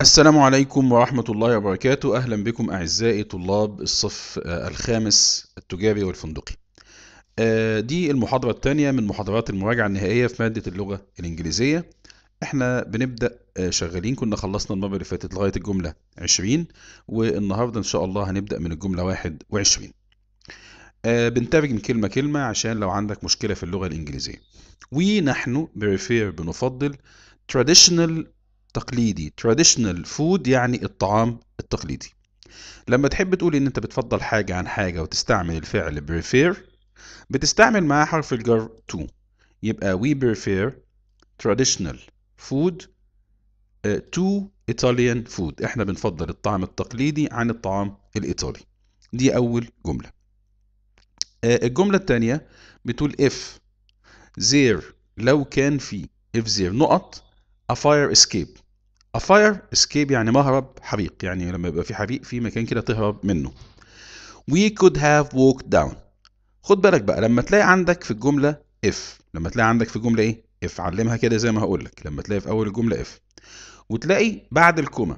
السلام عليكم ورحمة الله وبركاته أهلا بكم أعزائي طلاب الصف آه، الخامس التجاري والفندقي آه، دي المحاضرة الثانية من محاضرات المراجعة النهائية في مادة اللغة الإنجليزية احنا بنبدأ آه، شغالين كنا خلصنا المرة اللي فاتت لغاية الجملة 20 والنهاردة إن شاء الله هنبدأ من الجملة 21 بنترجم كلمة كلمة عشان لو عندك مشكلة في اللغة الإنجليزية ونحن بريفير بنفضل traditional تقليدي traditional food يعني الطعام التقليدي لما تحب تقول ان انت بتفضل حاجة عن حاجة وتستعمل الفعل prefer بتستعمل معاه حرف الجر to يبقى we prefer traditional food آه، to Italian food احنا بنفضل الطعام التقليدي عن الطعام الايطالي دي اول جملة آه، الجملة الثانية بتقول if there لو كان في if there نقط a fire escape fire اسكيب يعني مهرب حريق يعني لما يبقى في حريق في مكان كده تهرب منه we could have walked down خد بالك بقى لما تلاقي عندك في الجمله if لما تلاقي عندك في الجمله ايه if علمها كده زي ما هقول لك لما تلاقي في اول الجمله if وتلاقي بعد الكومه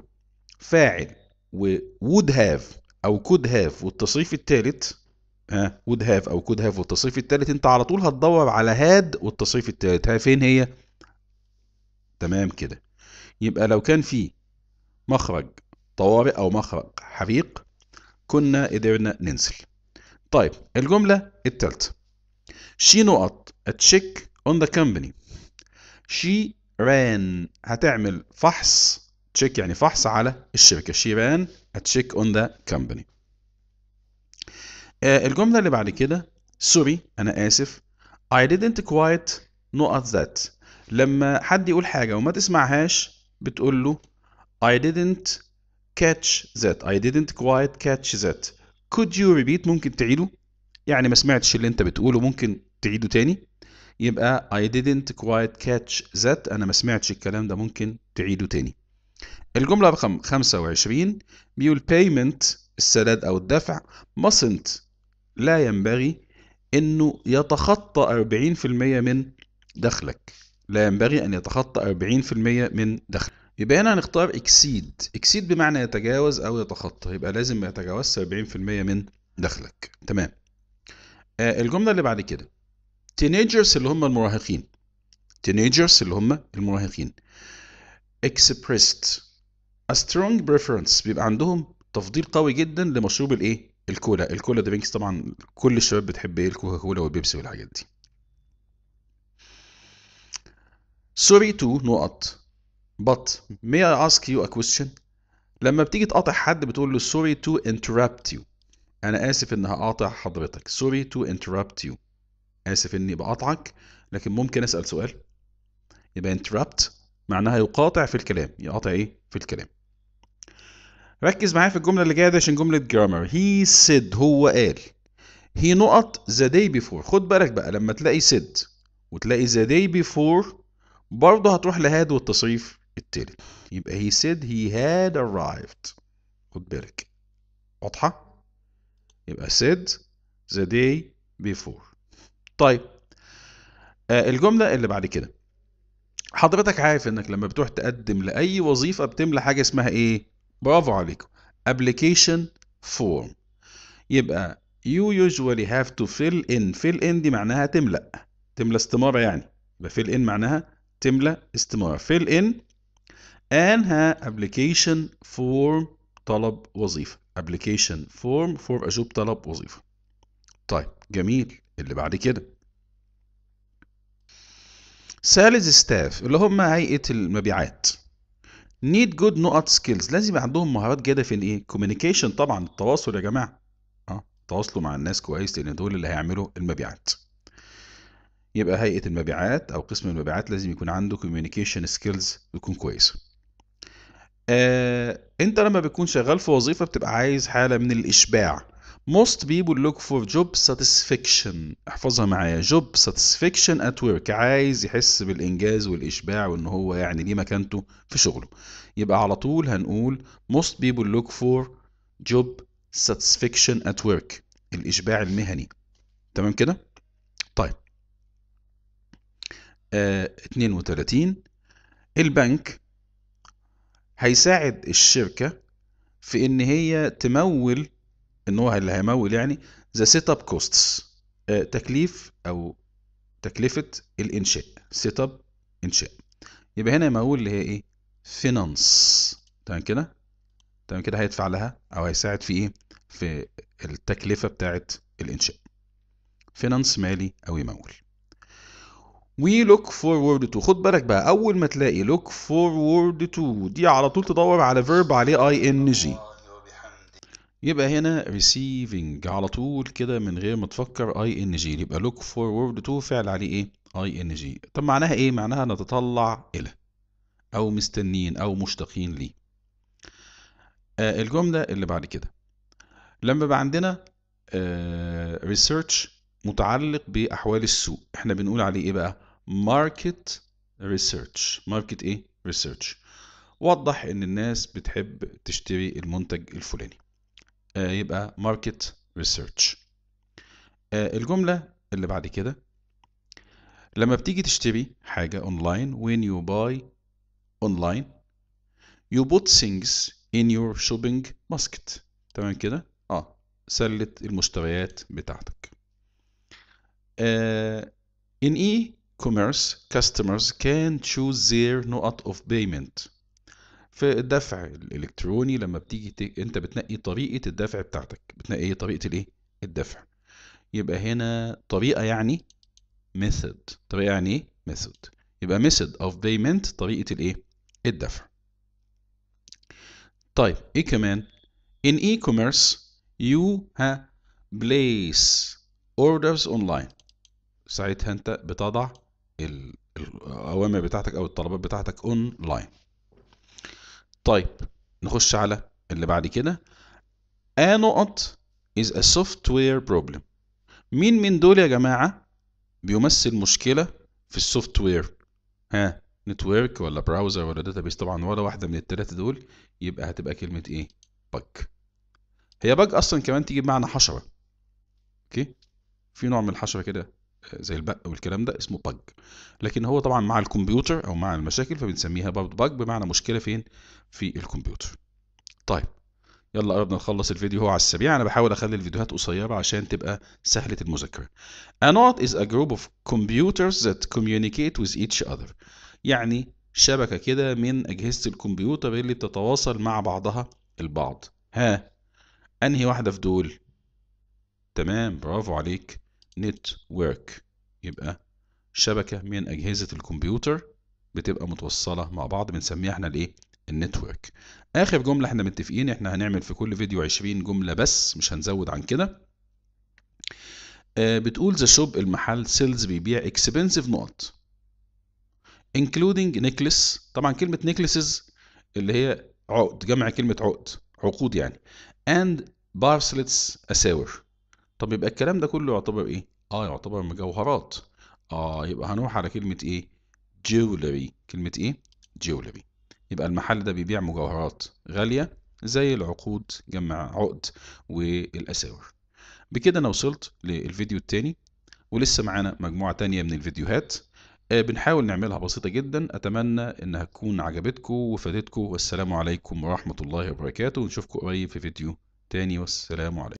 فاعل و would have او could have والتصريف الثالث ها would have او could have والتصريف الثالث انت على طول هتدور على had والتصريف الثالث ها فين هي تمام كده يبقى لو كان في مخرج طوارئ أو مخرج حريق كنا قدرنا ننزل طيب الجملة التالتة she نقط a check on the company she ran هتعمل فحص تشيك يعني فحص على الشركة she ran a check on the company آه الجملة اللي بعد كده سوري أنا آسف I didn't quite نقط ذات that لما حد يقول حاجة وما تسمعهاش بتقول له I didn't catch that I didn't quite catch that could you repeat ممكن تعيده يعني ما سمعتش اللي انت بتقوله ممكن تعيده تاني يبقى I didn't quite catch that أنا ما سمعتش الكلام ده ممكن تعيده تاني الجملة رقم 25 بيقول payment السداد أو الدفع mustn't لا ينبغي إنه يتخطى 40% من دخلك لا ينبغي أن يتخطى 40% من دخل يبقى هنا هنختار اكسيد اكسيد بمعنى يتجاوز او يتخطى يبقى لازم ما يتجاوزش 40% من دخلك تمام آه الجمله اللي بعد كده تينيجرز اللي هم المراهقين تينيجرز اللي هم المراهقين expressed a strong preference بيبقى عندهم تفضيل قوي جدا لمشروب الايه الكولا الكولا درينكس طبعا كل الشباب بتحب ايه الكوكا كولا والبيبسي والحاجات دي sorry to نقط but may I ask you a question لما بتيجي تقاطع حد بتقول له sorry to interrupt you أنا آسف إن هقاطع حضرتك sorry to interrupt you آسف إني بقاطعك لكن ممكن أسأل سؤال يبقى interrupt معناها يقاطع في الكلام يقاطع إيه في الكلام ركز معايا في الجملة اللي جاية دي عشان جملة جرامر هي سيد هو قال هي نقط the day before خد بالك بقى لما تلاقي سيد وتلاقي the day before برضه هتروح لهاد والتصريف التالي يبقى he said he had arrived خد بالك واضحة يبقى said the day before طيب آه الجملة اللي بعد كده حضرتك عارف انك لما بتروح تقدم لأي وظيفة بتملى حاجة اسمها ايه برافو عليكم application form يبقى you usually have to fill in fill in دي معناها تملأ تملأ استمارة يعني يبقى fill in معناها تملى استمارة fill in ها application form طلب وظيفة application form form أجوب طلب وظيفة طيب جميل اللي بعد كده sales staff اللي هم هيئة المبيعات need good نقط skills لازم يبقى عندهم مهارات جيدة في الايه communication طبعا التواصل يا جماعه اه تواصلوا مع الناس كويس لان دول اللي هيعملوا المبيعات يبقى هيئه المبيعات او قسم المبيعات لازم يكون عنده كوميونيكيشن سكيلز تكون كويسه آه، انت لما بتكون شغال في وظيفه بتبقى عايز حاله من الاشباع most people look for job satisfaction احفظها معايا job satisfaction at work عايز يحس بالانجاز والاشباع وان هو يعني ليه مكانته في شغله يبقى على طول هنقول most people look for job satisfaction at work الاشباع المهني تمام كده 32 البنك هيساعد الشركة في إن هي تمول إن هو اللي هيمول يعني ذا سيت اب كوستس تكليف أو تكلفة الإنشاء سيت اب إنشاء يبقى هنا يمول اللي هي إيه؟ فينانس تمام كده؟ تمام كده هيدفع لها أو هيساعد في إيه؟ في التكلفة بتاعة الإنشاء فينانس مالي أو يمول وي لوك فورورد تو خد بالك بقى اول ما تلاقي لوك فورورد تو دي على طول تدور على فيرب عليه اي ان جي يبقى هنا ريسيفنج على طول كده من غير ما تفكر اي ان جي يبقى لوك فورورد تو فعل عليه ايه اي ان جي طب معناها ايه معناها نتطلع الى او مستنين او مشتاقين ليه آه الجملة اللي بعد كده لما بقى عندنا آه متعلق باحوال السوق احنا بنقول عليه ايه بقى ماركت ريسيرش ماركت ايه ريسيرش وضح ان الناس بتحب تشتري المنتج الفلاني آه يبقى ماركت ريسيرش آه الجمله اللي بعد كده لما بتيجي تشتري حاجه اونلاين when you buy online you put things in your shopping basket تمام كده اه سله المشتريات بتاعتك آه in e commerce customers can choose their نقط of payment في الدفع الالكتروني لما بتيجي ت... انت بتنقي طريقه الدفع بتاعتك بتنقي ايه طريقه الايه الدفع يبقى هنا طريقه يعني method طريقه يعني ايه method يبقى method of payment طريقه الايه الدفع طيب ايه كمان in e-commerce you ها place orders online ساعتها انت بتضع الاوامر بتاعتك او الطلبات بتاعتك اون لاين طيب نخش على اللي بعد كده ا نقط ا سوفت وير بروبلم مين من دول يا جماعة بيمثل مشكلة في السوفت وير ها نتورك ولا براوزر ولا داتابيس طبعا ولا واحدة من التلاتة دول يبقى هتبقى كلمة ايه بج هي بج اصلا كمان تيجي بمعنى حشرة اوكي في نوع من الحشرة كده زي البق والكلام ده اسمه بج لكن هو طبعا مع الكمبيوتر او مع المشاكل فبنسميها برضه بج بمعنى مشكله فين في الكمبيوتر طيب يلا قربنا نخلص الفيديو هو على السريع انا بحاول اخلي الفيديوهات قصيره عشان تبقى سهله المذاكره A node is a group of computers that communicate with each other يعني شبكه كده من اجهزه الكمبيوتر اللي بتتواصل مع بعضها البعض ها انهي واحده في دول تمام برافو عليك نتورك يبقى شبكة من أجهزة الكمبيوتر بتبقى متوصلة مع بعض بنسميها احنا الايه؟ النتورك. آخر جملة احنا متفقين احنا هنعمل في كل فيديو 20 جملة بس مش هنزود عن كده. آه بتقول ذا شوب المحل سيلز بيبيع اكسبنسيف نقط. including necklace طبعا كلمة necklaces اللي هي عقد جمع كلمة عقد عقود يعني and bracelets أساور طب يبقى الكلام ده كله يعتبر ايه اه يعتبر مجوهرات اه يبقى هنروح على كلمة ايه جولري كلمة ايه جولري يبقى المحل ده بيبيع مجوهرات غالية زي العقود جمع عقد والأساور بكده انا وصلت للفيديو التاني ولسه معانا مجموعة تانية من الفيديوهات آه، بنحاول نعملها بسيطة جدا أتمنى إنها تكون عجبتكم وفادتكم والسلام عليكم ورحمة الله وبركاته ونشوفكم قريب في فيديو تاني والسلام عليكم